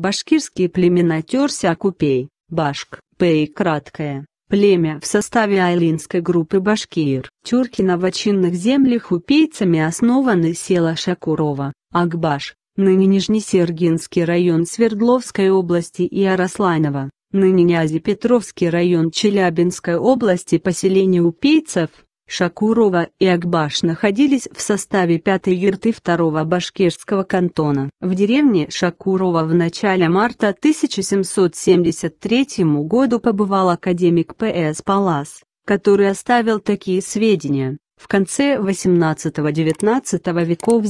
Башкирские племена Терся Купей, Башк, Пей краткое, племя в составе айлинской группы Башкир. Тюрки на вочинных землях упейцами основаны села Шакурова, Акбаш, ныне Нижнесергинский район Свердловской области и Яросланова, ныне Азипетровский район Челябинской области поселение упейцев, Шакурова и Акбаш находились в составе 5-й юрты 2-го башкирского кантона. В деревне Шакурова в начале марта 1773 году побывал академик П.С. Палас, который оставил такие сведения. В конце XVIII-XIX веков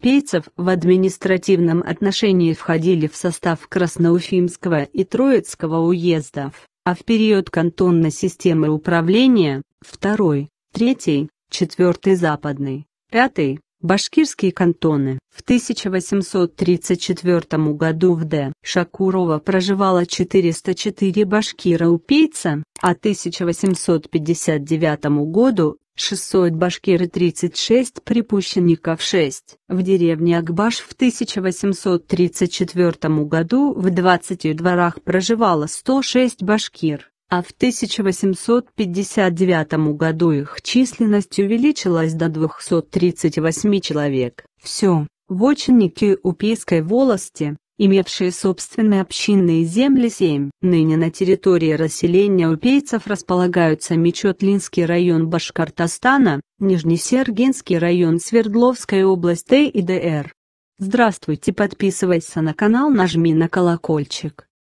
пейцев в административном отношении входили в состав Красноуфимского и Троицкого уездов, а в период кантонной системы управления – второй третий, четвертый западный, пятый башкирские кантоны. В 1834 году в Д. Шакурова проживало 404 башкира-упейца, а 1859 году 600 башкир и 36 припущенников 6. В деревне Акбаш в 1834 году в 20 дворах проживало 106 башкир а в 1859 году их численность увеличилась до 238 человек. Все, вочинники Упейской волости, имевшие собственные общинные земли 7. Ныне на территории расселения упейцев располагаются Мечетлинский район Башкортостана, Нижнесергинский район Свердловской области и ДР. Здравствуйте, подписывайся на канал, нажми на колокольчик.